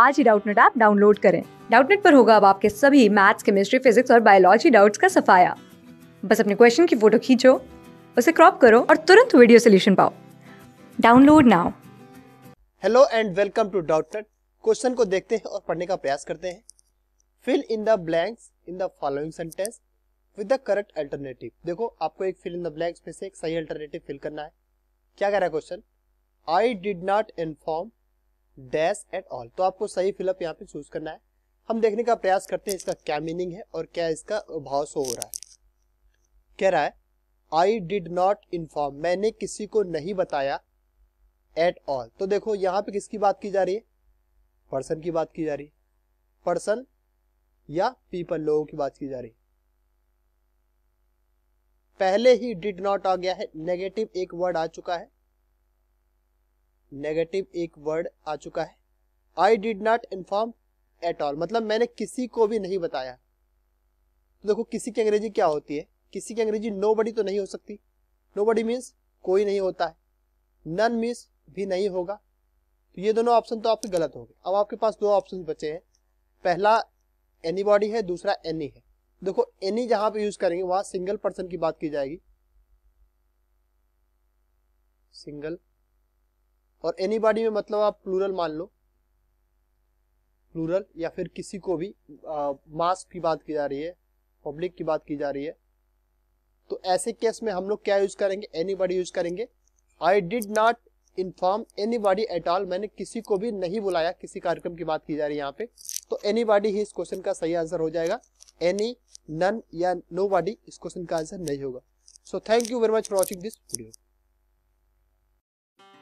आज ही Doubtnet app download करें डाउटनेट पर होगा अब आपके सभी मैथ्स केमिस्ट्री फिजिक्स और बायोलॉजी डाउट्स का सफाया बस अपने क्वेश्चन की फोटो खींचो उसे क्रॉप करो और तुरंत वीडियो सोल्यूशन पाओ download now hello and welcome to Doubtnet question को देखते हैं और पढ़ने का प्रयास करते हैं fill in the blanks in the following sentence with the correct alternative देखो आपको एक फिल इन द ब्लैंक्स में से एक सही अल्टरनेटिव फिल करना है क्या कह रहा है question I did not inform dash at all तो आपको सही फिलअप यहाँ पे चूज करना है हम देखने का प्रयास करते हैं इसका क्या मीनिंग है और क्या इसका भाव शो हो रहा है कह रहा है आई डिड नॉट इन्फॉर्म मैंने किसी को नहीं बताया एट ऑल तो देखो यहाँ पे किसकी बात की जा रही है पर्सन की बात की जा रही है पर्सन या पीपल लोगों की बात की जा रही है पहले ही डिड नॉट आ गया है नेगेटिव एक वर्ड आ चुका है नेगेटिव एक वर्ड आ चुका है I did not inform at all मतलब मैंने किसी को भी नहीं बताया तो देखो किसी की अंग्रेजी क्या होती है किसी की अंग्रेजी नो बडी तो नहीं हो सकती नो बडी मीन्स कोई नहीं होता है नन मीन्स भी नहीं होगा तो ये दोनों ऑप्शन तो आपके गलत हो गए अब आपके पास दो ऑप्शन बचे हैं पहला एनी बॉडी है दूसरा एनी है देखो एनी जहां पे यूज करेंगे वहां सिंगल पर्सन की बात की जाएगी सिंगल और एनी में मतलब आप प्लूरल मान लो प्लूरल या फिर किसी को भी मास की बात की जा रही है पब्लिक की बात की जा रही है तो ऐसे केस में हम लोग क्या यूज करेंगे एनी यूज करेंगे I did not inform anybody at all मैंने किसी को भी नहीं बुलाया किसी कार्यक्रम की बात की जा रही है यहाँ पे तो एनी बॉडी ही इस क्वेश्चन का सही आंसर हो जाएगा एनी नन या नो बॉडी इस क्वेश्चन का आंसर नहीं होगा so thank you very much for watching this video